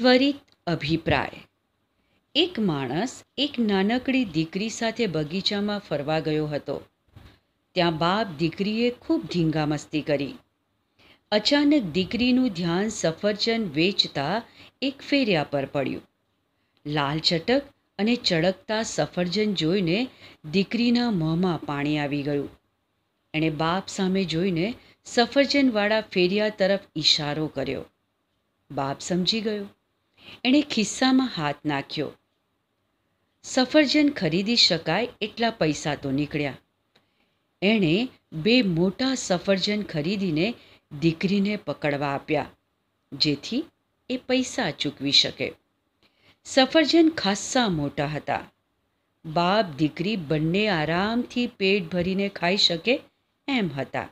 ત્વરિત અભિપ્રાય એક માણસ એક નાનકડી દીકરી સાથે બગીચામાં ફરવા ગયો હતો ત્યાં બાપ દીકરીએ ખૂબ ધીંગામસ્તી કરી અચાનક દીકરીનું ધ્યાન સફરજન વેચતા એક ફેરિયા પર પડ્યું લાલ ચટક અને ચળકતા સફરજન જોઈને દીકરીના મોંમાં પાણી આવી ગયું એણે બાપ સામે જોઈને સફરજનવાળા ફેરિયા તરફ ઈશારો કર્યો બાપ સમજી ગયો એણે ખિસ્સામાં હાથ નાખ્યો સફરજન ખરીદી શકાય એટલા પૈસા તો નીકળ્યા એણે બે મોટા સફરજન ખરીદીને દીકરીને પકડવા આપ્યા જેથી એ પૈસા ચૂકવી શકે સફરજન ખાસ્સા મોટા હતા બાપ દીકરી બંને આરામથી પેટ ભરીને ખાઈ શકે એમ હતા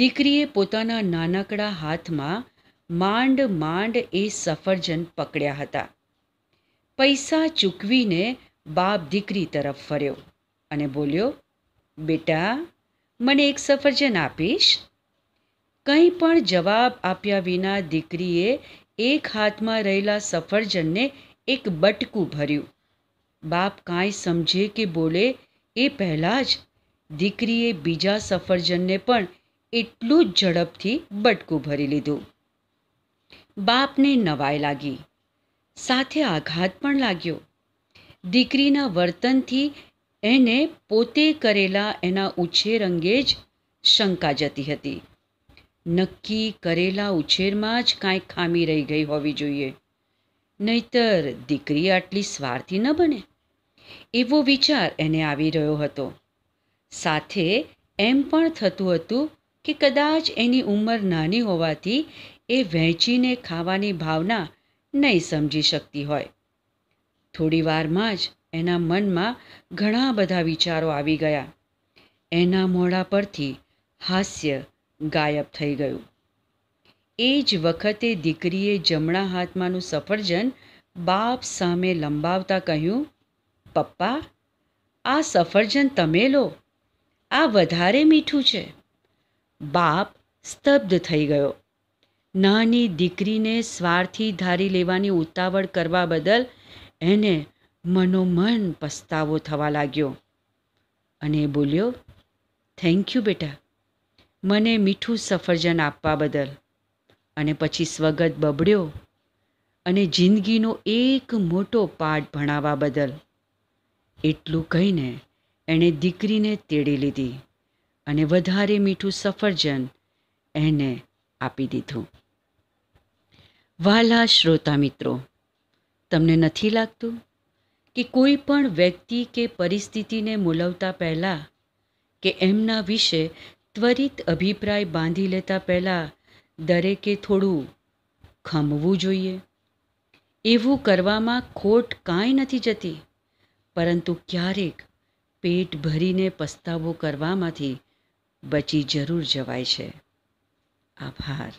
દીકરીએ પોતાના નાનકડા હાથમાં માંડ માંડ એ સફરજન પકડ્યા હતા પૈસા ચૂકવીને બાપ દીકરી તરફ ફર્યો અને બોલ્યો બેટા મને એક સફરજન આપીશ કંઈ પણ જવાબ આપ્યા વિના દીકરીએ એક હાથમાં રહેલા સફરજનને એક બટકું ભર્યું બાપ કાંઈ સમજે કે બોલે એ પહેલાં જ દીકરીએ બીજા સફરજનને પણ એટલું જ ઝડપથી બટકું ભરી લીધું બાપને નવાઈ લાગી સાથે આઘાત પણ લાગ્યો દીકરીના વર્તનથી એને પોતે કરેલા એના ઉછેર અંગે જ શંકા જતી હતી નક્કી કરેલા ઉછેરમાં જ કાંઈ ખામી રહી ગઈ હોવી જોઈએ નહીતર દીકરી આટલી સ્વાર્થી ન બને એવો વિચાર એને આવી રહ્યો હતો સાથે એમ પણ થતું હતું કે કદાચ એની ઉંમર નાની હોવાથી એ વહેંચીને ખાવાની ભાવના નહીં સમજી શકતી હોય થોડી વારમાં જ એના મનમાં ઘણા બધા વિચારો આવી ગયા એના મોઢા પરથી હાસ્ય ગાયબ થઈ ગયું એ જ વખતે દીકરીએ જમણા હાથમાંનું સફરજન બાપ સામે લંબાવતા કહ્યું પપ્પા આ સફરજન તમે લો આ વધારે મીઠું છે બાપ સ્તબ્ધ થઈ ગયો નાની દીકરીને સ્વાર્થી ધારી લેવાની ઉતાવળ કરવા બદલ એને મનોમન પસ્તાવો થવા લાગ્યો અને બોલ્યો થેન્ક યુ બેટા મને મીઠું સફરજન આપવા બદલ અને પછી સ્વગત બબડ્યો અને જિંદગીનો એક મોટો પાઠ ભણાવવા બદલ એટલું કહીને એણે દીકરીને તેડી લીધી અને વધારે મીઠું સફરજન એને આપી દીધું વહાલા શ્રોતા મિત્રો તમને નથી લાગતું કે કોઈ પણ વ્યક્તિ કે પરિસ્થિતિને મૂલવતા પહેલાં કે એમના વિશે ત્વરિત અભિપ્રાય બાંધી લેતા પહેલાં દરેકે થોડું ખમવું જોઈએ એવું કરવામાં ખોટ કાંઈ નથી જતી પરંતુ ક્યારેક પેટ ભરીને પસ્તાવો કરવામાંથી બચી જરૂર જવાય છે આભાર